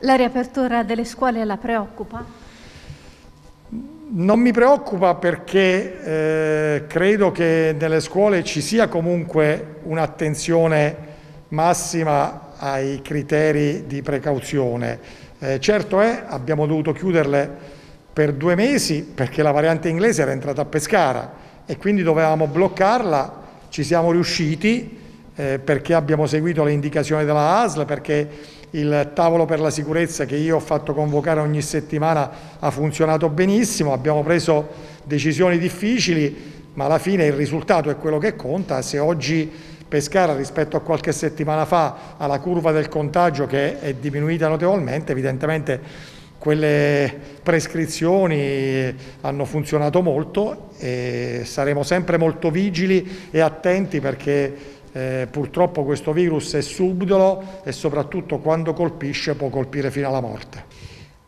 La riapertura delle scuole la preoccupa? Non mi preoccupa perché eh, credo che nelle scuole ci sia comunque un'attenzione massima ai criteri di precauzione. Eh, certo è, abbiamo dovuto chiuderle per due mesi perché la variante inglese era entrata a Pescara e quindi dovevamo bloccarla, ci siamo riusciti, eh, perché abbiamo seguito le indicazioni della ASL, perché il tavolo per la sicurezza che io ho fatto convocare ogni settimana ha funzionato benissimo, abbiamo preso decisioni difficili, ma alla fine il risultato è quello che conta. Se oggi Pescara rispetto a qualche settimana fa ha la curva del contagio che è diminuita notevolmente, evidentemente quelle prescrizioni hanno funzionato molto e saremo sempre molto vigili e attenti perché eh, purtroppo questo virus è subdolo e soprattutto quando colpisce può colpire fino alla morte.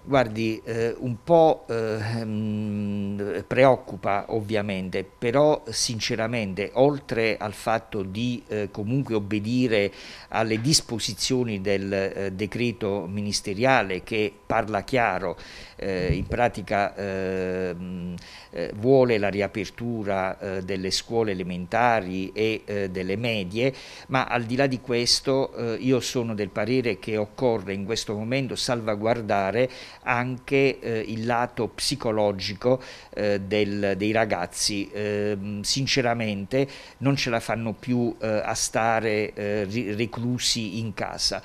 Guardi, eh, un po' eh, ehm, preoccupa ovviamente, però sinceramente oltre al fatto di eh, comunque obbedire alle disposizioni del eh, decreto ministeriale che parla chiaro, eh, in pratica eh, eh, vuole la riapertura eh, delle scuole elementari e delle medie, ma al di là di questo io sono del parere che occorre in questo momento salvaguardare anche il lato psicologico eh, del, dei ragazzi eh, sinceramente non ce la fanno più eh, a stare eh, reclusi in casa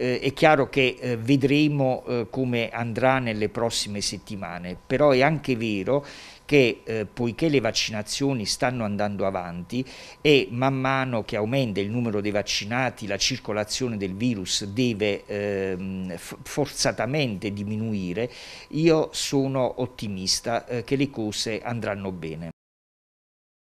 eh, è chiaro che eh, vedremo eh, come andrà nelle prossime settimane, però è anche vero che eh, poiché le vaccinazioni stanno andando avanti e man mano che aumenta il numero dei vaccinati la circolazione del virus deve eh, forzatamente diminuire, io sono ottimista eh, che le cose andranno bene.